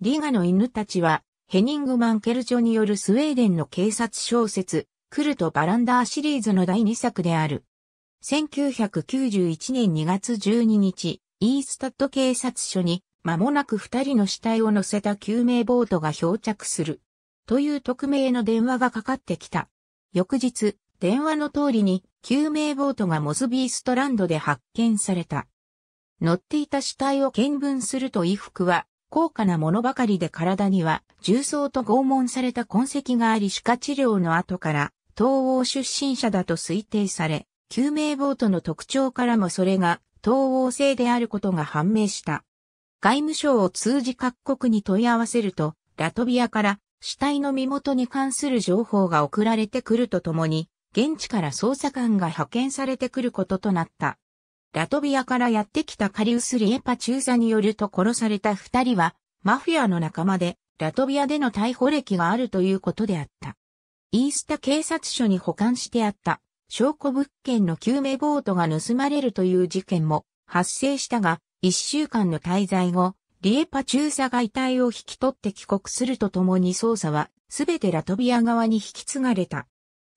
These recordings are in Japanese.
リガの犬たちは、ヘニング・マンケルジョによるスウェーデンの警察小説、クルト・バランダーシリーズの第2作である。1991年2月12日、イースタッド警察署に、間もなく二人の死体を乗せた救命ボートが漂着する。という匿名の電話がかかってきた。翌日、電話の通りに救命ボートがモズビーストランドで発見された。乗っていた死体を見分すると衣服は高価なものばかりで体には重曹と拷問された痕跡があり歯科治療の後から東欧出身者だと推定され、救命ボートの特徴からもそれが東欧製であることが判明した。外務省を通じ各国に問い合わせると、ラトビアから死体の身元に関する情報が送られてくるとともに、現地から捜査官が派遣されてくることとなった。ラトビアからやってきたカリウス・リエパ中佐によると殺された二人は、マフィアの仲間で、ラトビアでの逮捕歴があるということであった。イースタ警察署に保管してあった、証拠物件の救命ボートが盗まれるという事件も発生したが、一週間の滞在後、リエパ中佐が遺体を引き取って帰国するとともに捜査は、すべてラトビア側に引き継がれた。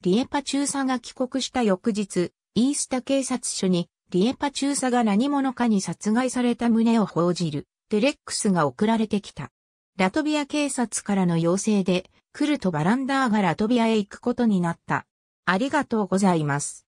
リエパ中佐が帰国した翌日、イースタ警察署にリエパ中佐が何者かに殺害された旨を報じる、デレックスが送られてきた。ラトビア警察からの要請で、来るとバランダーがラトビアへ行くことになった。ありがとうございます。